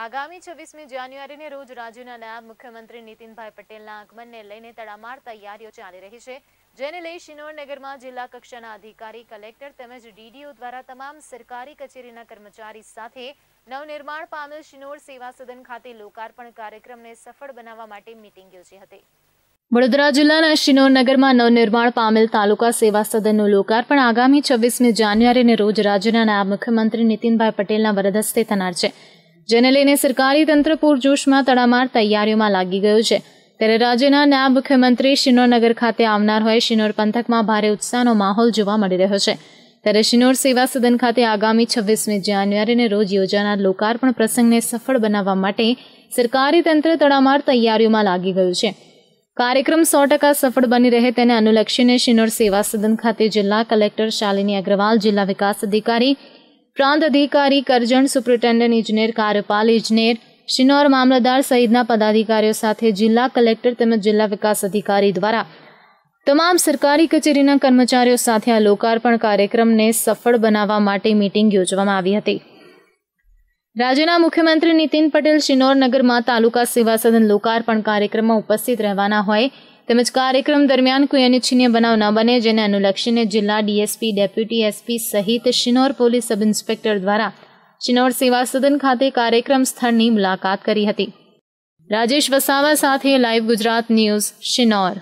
આગામી છવ્વીસમી જાન્યુઆરીને રોજ રાજ્યના નાયબ મુખ્યમંત્રી નીતિનભાઈ પટેલના આગમનને લઈને તડામાર તૈયારીઓ ચાલી રહી છે જેને લઈ શિનોરનગરમાં જિલ્લા કક્ષાના અધિકારી કલેક્ટર તેમજ ડીડીઓ દ્વારા તમામ સરકારી કચેરીના કર્મચારી સાથે નવનિર્માણ પામેલ શિનોર સેવા સદન ખાતે લોકાર્પણ કાર્યક્રમને સફળ બનાવવા માટે મીટિંગ યોજી હતી વડોદરા જિલ્લાના શિનોરનગરમાં નવનિર્માણ પામેલ તાલુકા સેવા સદનનું લોકાર્પણ આગામી છવ્વીસમી જાન્યુઆરીને રોજ રાજ્યના નાયબ મુખ્યમંત્રી નીતિનભાઈ પટેલના વરદ હસ્તે થનાર છે જેને લઈને સરકારી તંત્ર પૂરજોશમાં તડામાર તૈયારીઓમાં લાગી ગયું છે ત્યારે રાજ્યના નાયબ મુખ્યમંત્રી શિનોરનગર ખાતે આવનાર હોય શિનોર પંથકમાં ભારે ઉત્સાહનો માહોલ જોવા મળી રહ્યો છે ત્યારે શિનોર સેવા સદન ખાતે આગામી છવ્વીસમી જાન્યુઆરીને રોજ યોજાનાર લોકાર્પણ પ્રસંગને સફળ બનાવવા માટે સરકારી તંત્ર તડામાર તૈયારીઓમાં લાગી ગયું છે કાર્યક્રમ સો ટકા સફળ બની રહે તેને અનુલક્ષીને શિનોર સેવા સદન ખાતે જિલ્લા કલેક્ટર શાલિની અગ્રવાલ જિલ્લા વિકાસ અધિકારી પ્રાંત અધિકારી કરજણ સુપ્રિન્ટેન્ડન્ટ ઇજનેર કાર્યપાલ ઇજનેર શિનોર મામલતદાર સહિતના પદાધિકારીઓ સાથે જિલ્લા કલેક્ટર તેમજ જિલ્લા વિકાસ અધિકારી દ્વારા તમામ સરકારી કચેરીના કર્મચારીઓ સાથે આ લોકાર્પણ કાર્યક્રમને સફળ બનાવવા માટે મીટિંગ યોજવામાં આવી હતી રાજ્યના મુખ્યમંત્રી નીતિન પટેલ શિનોર નગરમાં તાલુકા સેવા સદન લોકાર્પણ કાર્યક્રમમાં ઉપસ્થિત રહેવાના હોય તેમજ કાર્યક્રમ દરમિયાન કોઈ અનિચ્છનીય બનાવ ન બને જેને અનુલક્ષીને જિલ્લા ડીએસપી ડેપ્યુટી એસપી સહિત શિનોર પોલીસ સબ ઇન્સ્પેક્ટર દ્વારા શિનોર સેવા સદન ખાતે કાર્યક્રમ સ્થળની મુલાકાત કરી હતી રાજેશ વસાવા સાથે લાઈવ ગુજરાત ન્યૂઝ શિનોર